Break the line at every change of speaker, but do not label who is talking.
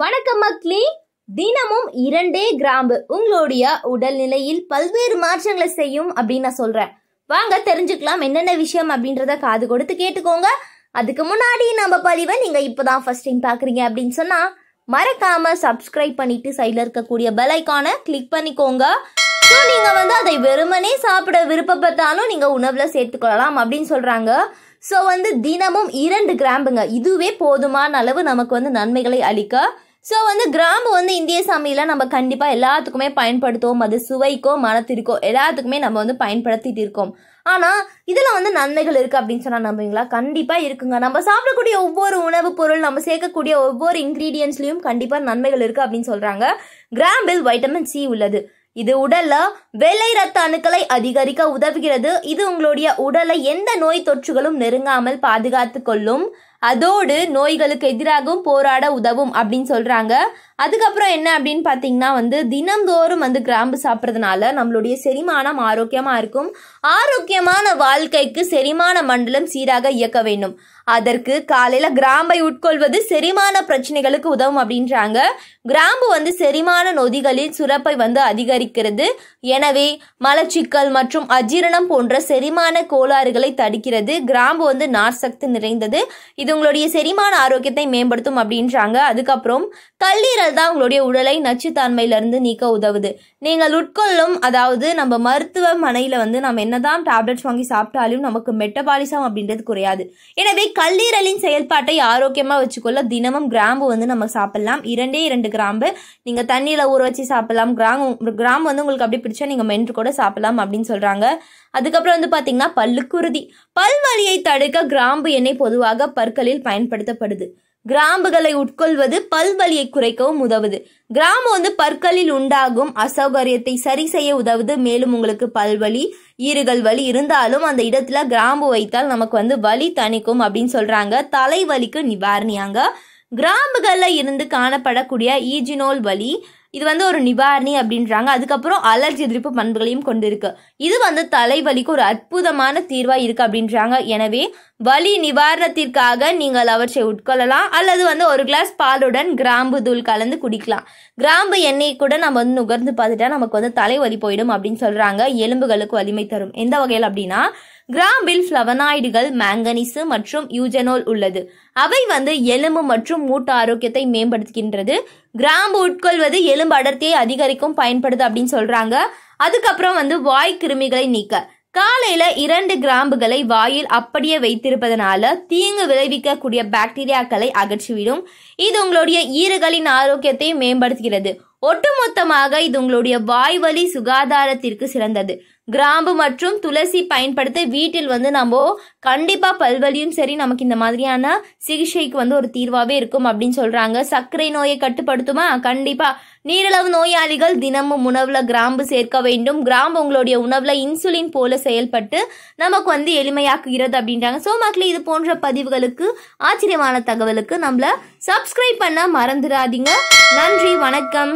வணக்கம் மக்லி தினமும் இரண்டே கிராம்பு உங்களுடைய உடல்நிலையில் பல்வேறு மாற்றங்களை செய்யும் அப்படின்னு நான் சொல்றேன் வாங்க தெரிஞ்சுக்கலாம் என்னென்ன விஷயம் அப்படின்றத காது கொடுத்து கேட்டுக்கோங்க அதுக்கு முன்னாடி நம்ம பதிவை நீங்க இப்போதான் ஃபர்ஸ்ட் டைம் பாக்குறீங்க அப்படின்னு சொன்னா மறக்காம சப்ஸ்கிரைப் பண்ணிட்டு சைடில் இருக்கக்கூடிய பெல் ஐக்கானை கிளிக் பண்ணிக்கோங்க ஸோ நீங்க வந்து அதை வெறுமனே சாப்பிட விருப்பப்பட்டாலும் நீங்க உணவுல சேர்த்துக்கொள்ளலாம் அப்படின்னு சொல்றாங்க ஸோ வந்து தினமும் இரண்டு கிராம்புங்க இதுவே போதுமான அளவு நமக்கு வந்து நன்மைகளை அளிக்க ஸோ வந்து கிராம்பு வந்து இந்திய சமையல நம்ம கண்டிப்பாக எல்லாத்துக்குமே பயன்படுத்துவோம் அது சுவைக்கோ மனத்திற்கோ எல்லாத்துக்குமே நம்ம வந்து பயன்படுத்திட்டு இருக்கோம் ஆனால் இதில் வந்து நன்மைகள் இருக்குது அப்படின்னு சொன்னால் நம்புவீங்களா கண்டிப்பாக இருக்குங்க நம்ம சாப்பிடக்கூடிய ஒவ்வொரு உணவுப் பொருள் நம்ம சேர்க்கக்கூடிய ஒவ்வொரு இன்க்ரீடியன்ஸ்லையும் கண்டிப்பாக நன்மைகள் இருக்குது அப்படின்னு சொல்கிறாங்க கிராம்பில் வைட்டமின் சி உள்ளது இது உடல்ல வெள்ளை ரத்த அணுக்களை அதிகரிக்க உதவுகிறது இது உங்களுடைய உடலை எந்த நோய் தொற்றுகளும் நெருங்காமல் பாதுகாத்து கொள்ளும் அதோடு நோய்களுக்கு எதிராகவும் போராட உதவும் அப்படின்னு சொல்றாங்க அதுக்கப்புறம் என்ன அப்படின்னு பார்த்தீங்கன்னா வந்து தினம்தோறும் வந்து கிராம்பு சாப்பிட்றதுனால நம்மளுடைய செரிமானம் ஆரோக்கியமாக இருக்கும் ஆரோக்கியமான வாழ்க்கைக்கு செரிமான மண்டலம் சீராக இயக்க வேண்டும் அதற்கு காலையில் கிராம்பை உட்கொள்வது செரிமான பிரச்சனைகளுக்கு உதவும் அப்படின்றாங்க கிராம்பு வந்து செரிமான நொதிகளின் சுரப்பை வந்து அதிகரிக்கிறது எனவே மலச்சிக்கல் மற்றும் அஜீரணம் போன்ற செரிமான கோளாறுகளை தடுக்கிறது கிராம்பு வந்து சக்தி நிறைந்தது இது உங்களுடைய செரிமான ஆரோக்கியத்தை மேம்படுத்தும் அப்படின்றாங்க அதுக்கப்புறம் கல்லீரல் தான் உங்களுடைய உடலை நச்சுத்தன்மையிலிருந்து நீக்க உதவுது நீங்கள் உட்கொள்ளும் அதாவது நம்ம மருத்துவமனையில் வந்து நம்ம என்னதான் டேப்லெட்ஸ் வாங்கி சாப்பிட்டாலும் நமக்கு மெட்டபாலிசம் அப்படின்றது குறையாது எனவே கல்லீரலின் செயல்பாட்டை ஆரோக்கியமாக வச்சுக்கொள்ள தினமும் கிராம்பு வந்து நம்ம சாப்பிடலாம் இரண்டே இரண்டு கிராம்பு நீங்கள் தண்ணியில் ஊற வச்சு சாப்பிடலாம் கிராம் கிராம்பு வந்து உங்களுக்கு அப்படி பிடிச்சா நீங்கள் மென்று கூட சாப்பிடலாம் அப்படின்னு சொல்கிறாங்க அதுக்கப்புறம் வந்து பார்த்தீங்கன்னா பல்லுக்குருதி பல் வலியை தடுக்க கிராம்பு எண்ணெய் பொதுவாக பற்களில் பயன்படுத்தப்படுது கிராம்புகளை உட்கொள்வது பல்வலியை குறைக்கவும் உதவுது கிராம்பு வந்து பற்களில் உண்டாகும் அசௌகரியத்தை சரி செய்ய உதவுது மேலும் உங்களுக்கு பல்வலி ஈறுகள் வலி இருந்தாலும் அந்த இடத்துல கிராம்பு வைத்தால் நமக்கு வந்து வலி தணிக்கும் அப்படின்னு சொல்றாங்க தலைவலிக்கு நிவாரணியாங்க கிராம்புகளில் இருந்து காணப்படக்கூடிய ஈஜினோல் வலி இது வந்து ஒரு நிவாரணி அப்படின்றாங்க அதுக்கப்புறம் அலர்ஜி எதிர்ப்பு பண்புகளையும் கொண்டு இருக்கு இது வந்து தலைவலிக்கு ஒரு அற்புதமான தீர்வா இருக்கு அப்படின்றாங்க எனவே வலி நிவாரணத்திற்காக நீங்கள் அவற்றை உட்கொள்ளலாம் அல்லது வந்து ஒரு கிளாஸ் பாலுடன் கிராம்பு தூள் கலந்து குடிக்கலாம் கிராம்பு எண்ணெய் கூட நம்ம வந்து நுகர்ந்து பார்த்துட்டா நமக்கு வந்து தலைவலி போயிடும் அப்படின்னு சொல்கிறாங்க எலும்புகளுக்கு வலிமை தரும் எந்த வகையில் அப்படின்னா கிராம்பில் ஃப்ளவனாய்டுகள் மேங்கனீசு மற்றும் யூஜனோல் உள்ளது அவை வந்து எலும்பு மற்றும் மூட்டு ஆரோக்கியத்தை மேம்படுத்துகின்றது கிராம்பு உட்கொள்வது எலும்பு அடர்த்தியை அதிகரிக்கும் பயன்படுது அப்படின்னு சொல்கிறாங்க அதுக்கப்புறம் வந்து வாய் கிருமிகளை நீக்க காலையில இரண்டு கிராம்புகளை வாயில் அப்படியே வைத்திருப்பதனால தீங்கு விளைவிக்கக்கூடிய பாக்டீரியாக்களை அகற்றிவிடும் இது உங்களுடைய ஈறுகளின் ஆரோக்கியத்தை மேம்படுத்துகிறது ஒட்டுமொத்தமாக இது உங்களுடைய வாய்வழி சுகாதாரத்திற்கு சிறந்தது கிராம்பு மற்றும் துளசி பயன்படுத்த வீட்டில் வந்து நம்ம கண்டிப்பாக பல்வலியும் சரி நமக்கு இந்த மாதிரியான சிகிச்சைக்கு வந்து ஒரு தீர்வாகவே இருக்கும் அப்படின்னு சொல்கிறாங்க சர்க்கரை நோயை கட்டுப்படுத்துமா கண்டிப்பாக நீரிழவு நோயாளிகள் தினமும் உணவில் கிராம்பு சேர்க்க வேண்டும் கிராம்பு உங்களுடைய உணவில் இன்சுலின் போல செயல்பட்டு நமக்கு வந்து எளிமையாக்குகிறது அப்படின்றாங்க ஸோ மக்களே இது போன்ற பதிவுகளுக்கு ஆச்சரியமான தகவலுக்கு நம்மளை சப்ஸ்கிரைப் பண்ண மறந்துடாதீங்க நன்றி வணக்கம்